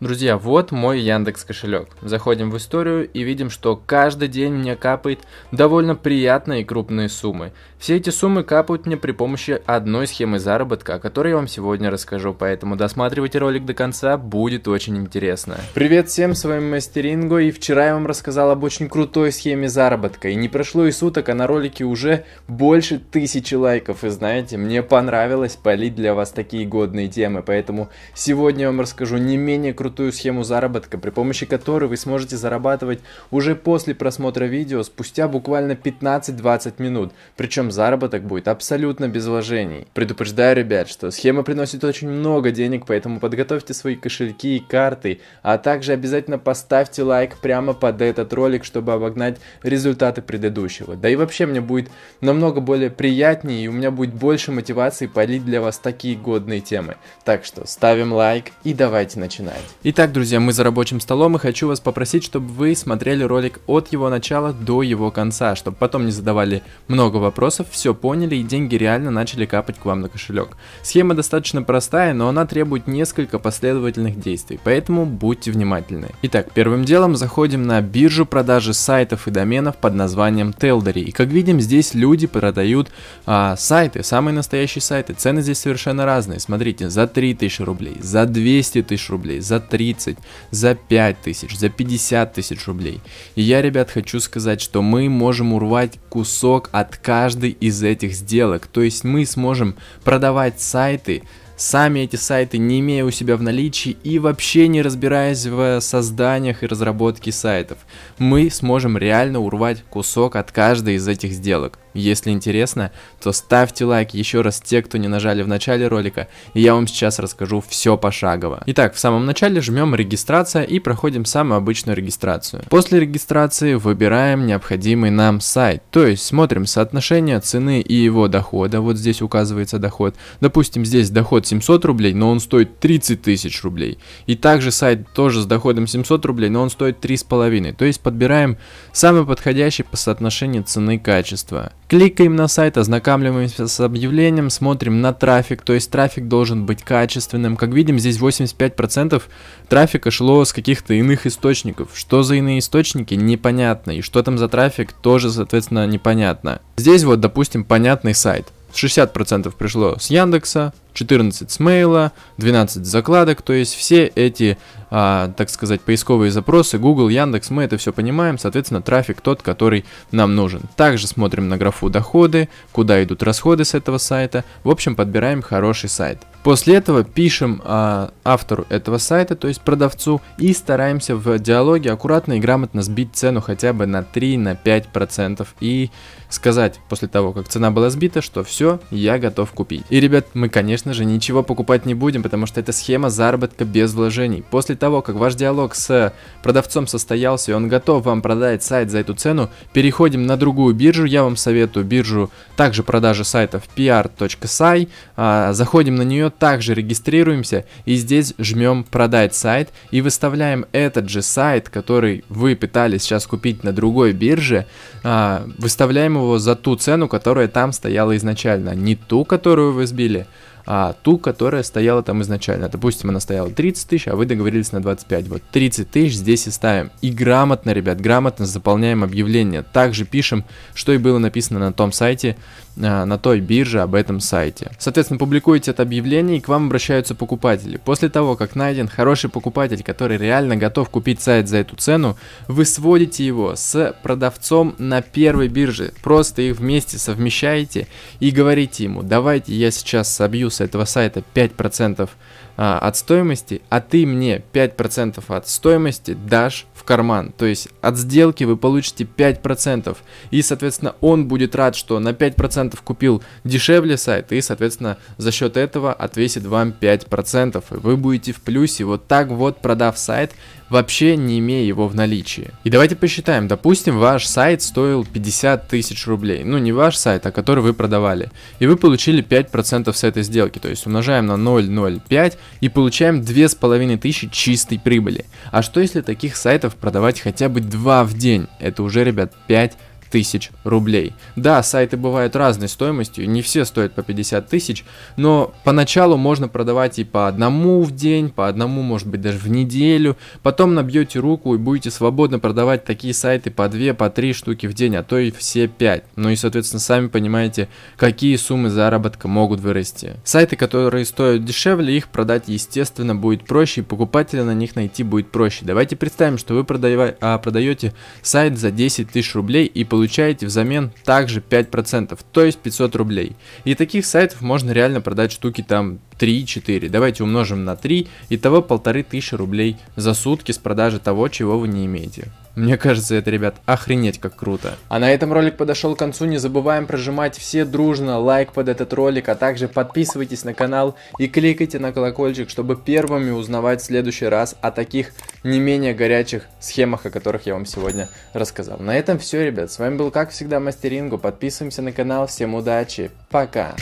Друзья, вот мой Яндекс кошелек. Заходим в историю и видим, что каждый день мне капает довольно приятные и крупные суммы. Все эти суммы капают мне при помощи одной схемы заработка, о которой я вам сегодня расскажу, поэтому досматривайте ролик до конца, будет очень интересно. Привет всем, с вами Мастеринго, и вчера я вам рассказал об очень крутой схеме заработка, и не прошло и суток, а на ролике уже больше тысячи лайков, и знаете, мне понравилось полить для вас такие годные темы, поэтому сегодня я вам расскажу не менее крутой крутую схему заработка, при помощи которой вы сможете зарабатывать уже после просмотра видео спустя буквально 15-20 минут, причем заработок будет абсолютно без вложений. Предупреждаю, ребят, что схема приносит очень много денег, поэтому подготовьте свои кошельки и карты, а также обязательно поставьте лайк прямо под этот ролик, чтобы обогнать результаты предыдущего. Да и вообще мне будет намного более приятнее и у меня будет больше мотивации полить для вас такие годные темы. Так что ставим лайк и давайте начинать. Итак, друзья, мы за рабочим столом и хочу вас попросить, чтобы вы смотрели ролик от его начала до его конца, чтобы потом не задавали много вопросов, все поняли и деньги реально начали капать к вам на кошелек. Схема достаточно простая, но она требует несколько последовательных действий, поэтому будьте внимательны. Итак, первым делом заходим на биржу продажи сайтов и доменов под названием Teldery. И как видим, здесь люди продают а, сайты, самые настоящие сайты. Цены здесь совершенно разные. Смотрите, за 3000 рублей, за 200 тысяч рублей, за 30, за 5 тысяч, за 50 тысяч рублей. И я, ребят, хочу сказать, что мы можем урвать кусок от каждой из этих сделок. То есть мы сможем продавать сайты, сами эти сайты не имея у себя в наличии и вообще не разбираясь в созданиях и разработке сайтов. Мы сможем реально урвать кусок от каждой из этих сделок. Если интересно, то ставьте лайк еще раз те, кто не нажали в начале ролика, и я вам сейчас расскажу все пошагово. Итак, в самом начале жмем регистрация и проходим самую обычную регистрацию. После регистрации выбираем необходимый нам сайт, то есть смотрим соотношение цены и его дохода, вот здесь указывается доход. Допустим, здесь доход 700 рублей, но он стоит 30 тысяч рублей. И также сайт тоже с доходом 700 рублей, но он стоит 3,5, то есть подбираем самый подходящий по соотношению цены качества. Кликаем на сайт, ознакомливаемся с объявлением, смотрим на трафик, то есть трафик должен быть качественным. Как видим, здесь 85% трафика шло с каких-то иных источников. Что за иные источники, непонятно. И что там за трафик, тоже, соответственно, непонятно. Здесь вот, допустим, понятный сайт. 60% пришло с Яндекса, 14 смейла, 12 закладок, то есть все эти, а, так сказать, поисковые запросы, Google, Яндекс, мы это все понимаем, соответственно, трафик тот, который нам нужен. Также смотрим на графу доходы, куда идут расходы с этого сайта, в общем, подбираем хороший сайт. После этого пишем а, автору этого сайта, то есть продавцу, и стараемся в диалоге аккуратно и грамотно сбить цену хотя бы на 3-5% на и сказать после того, как цена была сбита, что все, я готов купить. И, ребят, мы, конечно конечно же, ничего покупать не будем, потому что это схема заработка без вложений. После того, как ваш диалог с продавцом состоялся и он готов вам продать сайт за эту цену, переходим на другую биржу. Я вам советую биржу также продажи сайтов pr.sai. А, заходим на нее, также регистрируемся и здесь жмем продать сайт и выставляем этот же сайт, который вы пытались сейчас купить на другой бирже, а, выставляем его за ту цену, которая там стояла изначально, не ту, которую вы сбили, а, ту, которая стояла там изначально. Допустим, она стояла 30 тысяч, а вы договорились на 25. Вот 30 тысяч здесь и ставим. И грамотно, ребят, грамотно заполняем объявление. Также пишем, что и было написано на том сайте, а, на той бирже об этом сайте. Соответственно, публикуете это объявление и к вам обращаются покупатели. После того, как найден хороший покупатель, который реально готов купить сайт за эту цену, вы сводите его с продавцом на первой бирже. Просто их вместе совмещаете и говорите ему, давайте я сейчас собью курса этого сайта 5% а, от стоимости, а ты мне 5% от стоимости дашь в карман. То есть от сделки вы получите 5%. И, соответственно, он будет рад, что на 5% купил дешевле сайт, и, соответственно, за счет этого отвесит вам 5%. И вы будете в плюсе. Вот так вот, продав сайт, вообще не имея его в наличии. И давайте посчитаем, допустим, ваш сайт стоил 50 тысяч рублей, ну не ваш сайт, а который вы продавали, и вы получили 5% с этой сделки, то есть умножаем на 0,05 и получаем 2500 чистой прибыли. А что если таких сайтов продавать хотя бы 2 в день? Это уже, ребят, 5 тысяч рублей. Да, сайты бывают разной стоимостью, не все стоят по 50 тысяч, но поначалу можно продавать и по одному в день, по одному, может быть, даже в неделю. Потом набьете руку и будете свободно продавать такие сайты по 2, по 3 штуки в день, а то и все 5. Ну и, соответственно, сами понимаете, какие суммы заработка могут вырасти. Сайты, которые стоят дешевле, их продать, естественно, будет проще, и покупателя на них найти будет проще. Давайте представим, что вы а, продаете сайт за 10 тысяч рублей и получаете получаете взамен также 5%, то есть 500 рублей. И таких сайтов можно реально продать штуки там 3-4. Давайте умножим на 3, итого 1500 рублей за сутки с продажи того, чего вы не имеете. Мне кажется, это, ребят, охренеть как круто. А на этом ролик подошел к концу. Не забываем прожимать все дружно лайк под этот ролик, а также подписывайтесь на канал и кликайте на колокольчик, чтобы первыми узнавать в следующий раз о таких не менее горячих схемах, о которых я вам сегодня рассказал. На этом все, ребят. С вами был, как всегда, Мастерингу. Подписываемся на канал. Всем удачи. Пока.